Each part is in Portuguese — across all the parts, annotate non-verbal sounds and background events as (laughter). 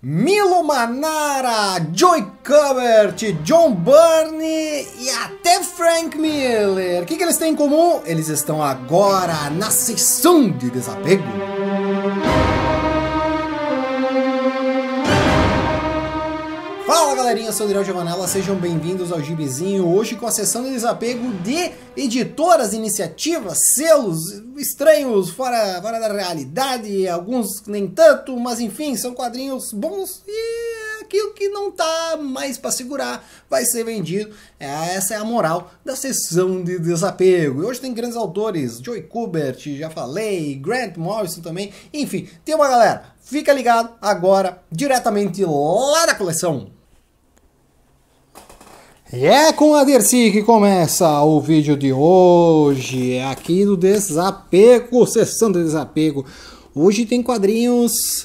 Milo Manara, Joy Kubert, John Burney e até Frank Miller. O que, que eles têm em comum? Eles estão agora na sessão de desapego. galerinha, eu sou o Adriel Giovanella, sejam bem-vindos ao Gibizinho, hoje com a sessão de desapego de editoras, iniciativas, selos estranhos, fora, fora da realidade, alguns nem tanto, mas enfim, são quadrinhos bons e aquilo que não tá mais para segurar vai ser vendido, é, essa é a moral da sessão de desapego. E hoje tem grandes autores, Joey Kubert, já falei, Grant Morrison também, enfim, tem uma galera... Fica ligado agora, diretamente lá da coleção. E é com a Dercy que começa o vídeo de hoje, é aqui do Desapego, sessão de desapego. Hoje tem quadrinhos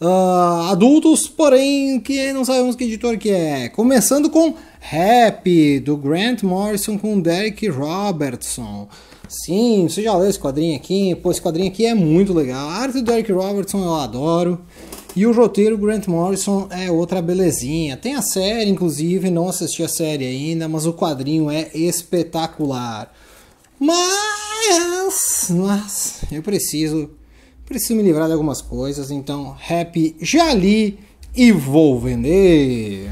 uh, adultos, porém que não sabemos que editor que é. Começando com Happy, do Grant Morrison com Derek Robertson. Sim, você já leu esse quadrinho aqui? Pô, esse quadrinho aqui é muito legal. A arte do Derek Robertson eu adoro. E o roteiro Grant Morrison é outra belezinha. Tem a série, inclusive, não assisti a série ainda, mas o quadrinho é espetacular. Mas, mas eu preciso, preciso me livrar de algumas coisas, então rap já li e vou vender.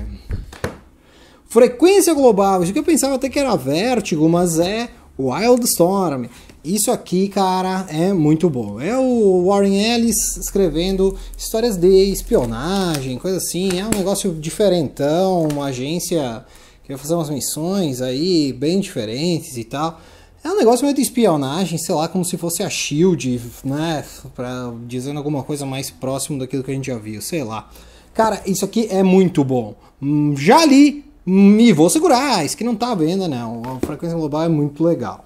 Frequência global, isso que eu pensava até que era vértigo, mas é Wildstorm. Isso aqui, cara, é muito bom. É o Warren Ellis escrevendo histórias de espionagem, coisa assim. É um negócio diferentão, uma agência que vai fazer umas missões aí bem diferentes e tal. É um negócio meio de espionagem, sei lá, como se fosse a Shield, né? Pra, dizendo alguma coisa mais próximo daquilo que a gente já viu, sei lá. Cara, isso aqui é muito bom. Hum, já li e vou segurar, é isso que não está à venda, não. Né? A frequência global é muito legal.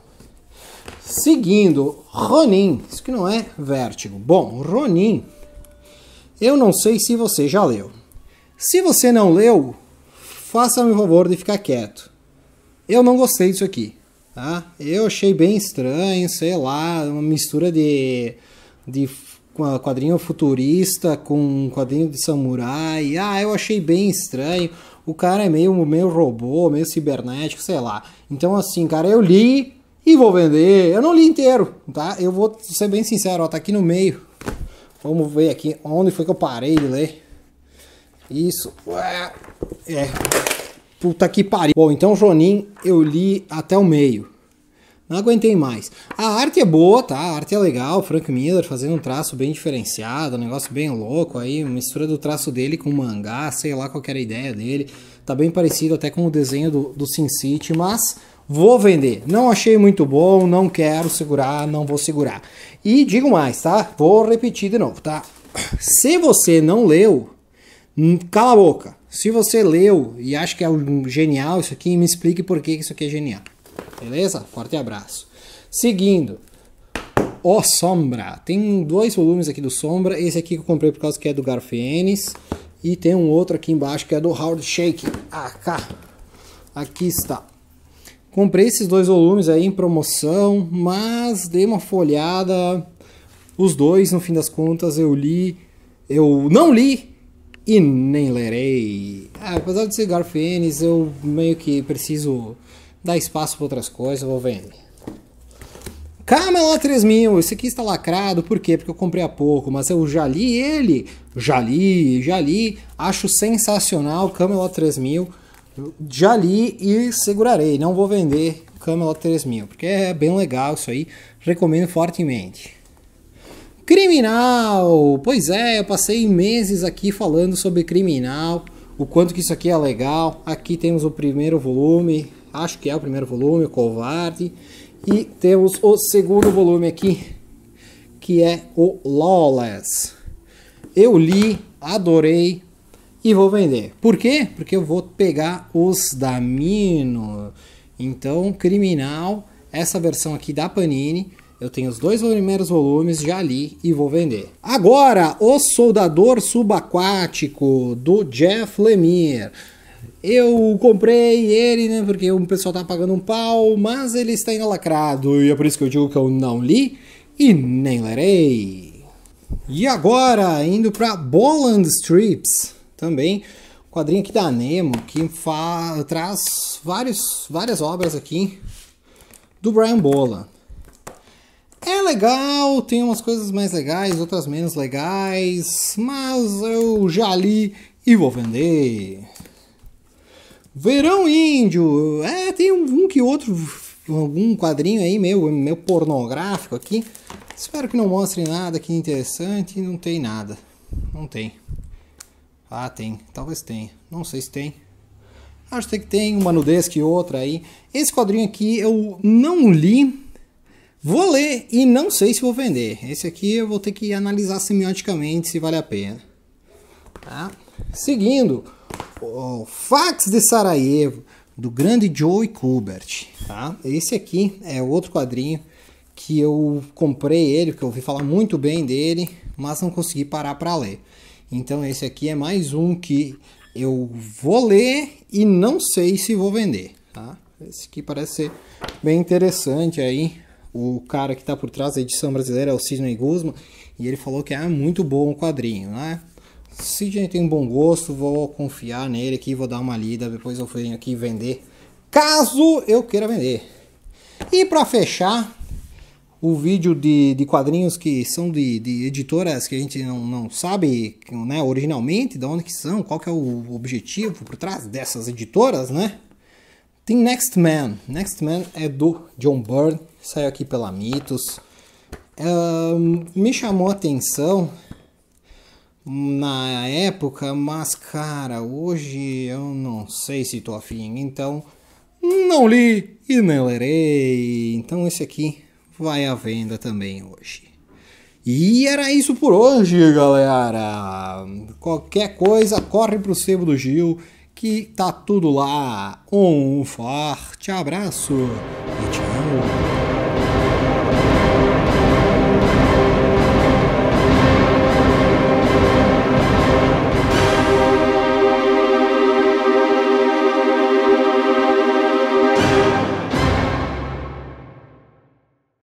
Seguindo, Ronin. Isso que não é vértigo. Bom, Ronin, eu não sei se você já leu. Se você não leu, faça-me o favor de ficar quieto. Eu não gostei disso aqui. Tá? Eu achei bem estranho, sei lá, uma mistura de, de quadrinho futurista com quadrinho de samurai. Ah, eu achei bem estranho o cara é meio, meio robô, meio cibernético, sei lá. Então, assim, cara, eu li e vou vender. Eu não li inteiro, tá? Eu vou ser bem sincero, ó, tá aqui no meio. Vamos ver aqui onde foi que eu parei de ler. Isso. É. é. Puta que pariu. Bom, então, Jonin, eu li até o meio. Não aguentei mais. A arte é boa, tá? A arte é legal. Frank Miller fazendo um traço bem diferenciado, um negócio bem louco aí, mistura do traço dele com mangá, sei lá qual era a ideia dele. Tá bem parecido até com o desenho do, do Sin City, mas vou vender. Não achei muito bom, não quero segurar, não vou segurar. E digo mais, tá? Vou repetir de novo, tá? (clears throat) Se você não leu, hum, cala a boca. Se você leu e acha que é um genial isso aqui, me explique por que isso aqui é genial. Beleza? Forte abraço. Seguindo. O Sombra. Tem dois volumes aqui do Sombra. Esse aqui que eu comprei por causa que é do Garfienes. E tem um outro aqui embaixo que é do Howard Shake. Ah, cá. Aqui está. Comprei esses dois volumes aí em promoção, mas dei uma folhada. Os dois, no fim das contas, eu li. Eu não li e nem lerei. Ah, apesar de ser Garfienes, eu meio que preciso Dá espaço para outras coisas, vou vender. Camelot 3000, esse aqui está lacrado, por quê? Porque eu comprei há pouco, mas eu já li ele, já li, já li, acho sensacional Camelot 3000, já li e segurarei, não vou vender Camelot 3000, porque é bem legal isso aí, recomendo fortemente. Criminal! Pois é, eu passei meses aqui falando sobre Criminal, o quanto que isso aqui é legal, aqui temos o primeiro volume, acho que é o primeiro volume, o Covarde. E temos o segundo volume aqui, que é o Lawless. Eu li, adorei e vou vender. Por quê? Porque eu vou pegar os da Mino. Então, Criminal, essa versão aqui da Panini, eu tenho os dois primeiros volumes, já li e vou vender. Agora, O Soldador Subaquático, do Jeff Lemire. Eu comprei ele, né? Porque o pessoal tá pagando um pau, mas ele está ainda lacrado. E é por isso que eu digo que eu não li e nem lerei. E agora, indo para Boland Strips, também quadrinho aqui da Nemo, que traz vários, várias obras aqui do Brian Bola. É legal, tem umas coisas mais legais, outras menos legais, mas eu já li e vou vender. Verão Índio. É, tem um, que outro, algum quadrinho aí meio, meio pornográfico aqui. Espero que não mostre nada aqui interessante. Não tem nada. Não tem. Ah, tem. Talvez tenha. Não sei se tem. Acho que tem uma nudez que outra aí. Esse quadrinho aqui eu não li. Vou ler e não sei se vou vender. Esse aqui eu vou ter que analisar semioticamente se vale a pena. Tá? Seguindo o Fax de Sarajevo, do grande Joey Kubert. Tá? Esse aqui é outro quadrinho que eu comprei ele, que eu ouvi falar muito bem dele, mas não consegui parar para ler. Então esse aqui é mais um que eu vou ler e não sei se vou vender. Tá? Esse aqui parece ser bem interessante aí. O cara que está por trás da edição brasileira é o Sidney Guzman e ele falou que é muito bom o quadrinho, né? Se a gente tem bom gosto, vou confiar nele aqui, vou dar uma lida, depois eu venho aqui vender, caso eu queira vender. E para fechar o vídeo de, de quadrinhos que são de, de editoras que a gente não, não sabe né, originalmente de onde que são, qual que é o objetivo por trás dessas editoras, né? Tem Next Man. Next Man é do John Byrne, saiu aqui pela Mitos. me chamou a atenção na época, mas cara, hoje eu não sei se tô afim, então não li e nem lerei. Então esse aqui vai à venda também hoje. E era isso por hoje, galera. Qualquer coisa, corre pro sebo do Gil que tá tudo lá. Um forte abraço e tchau.